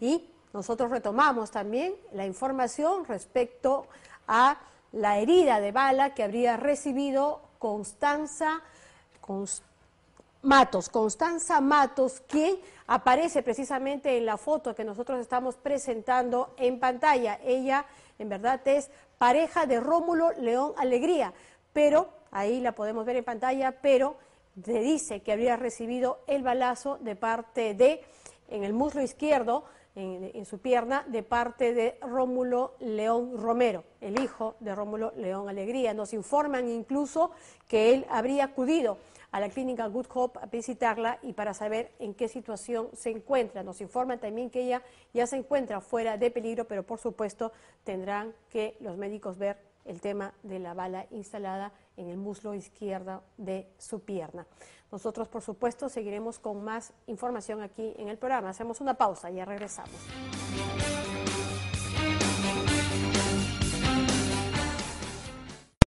y nosotros retomamos también la información respecto a la herida de bala que habría recibido Constanza Matos, Constanza Matos, quien aparece precisamente en la foto que nosotros estamos presentando en pantalla. Ella, en verdad, es pareja de Rómulo León Alegría, pero ahí la podemos ver en pantalla, pero le dice que habría recibido el balazo de parte de, en el muslo izquierdo, en, su pierna de parte de Rómulo León Romero, el hijo de Rómulo León Alegría. Nos informan incluso que él habría acudido a la clínica Good Hope a visitarla y para saber en qué situación se encuentra. Nos informan también que ella ya se encuentra fuera de peligro, pero por supuesto tendrán que los médicos ver el tema de la bala instalada en el muslo izquierdo de su pierna. Nosotros, por supuesto, seguiremos con más información aquí en el programa. Hacemos una pausa y ya regresamos.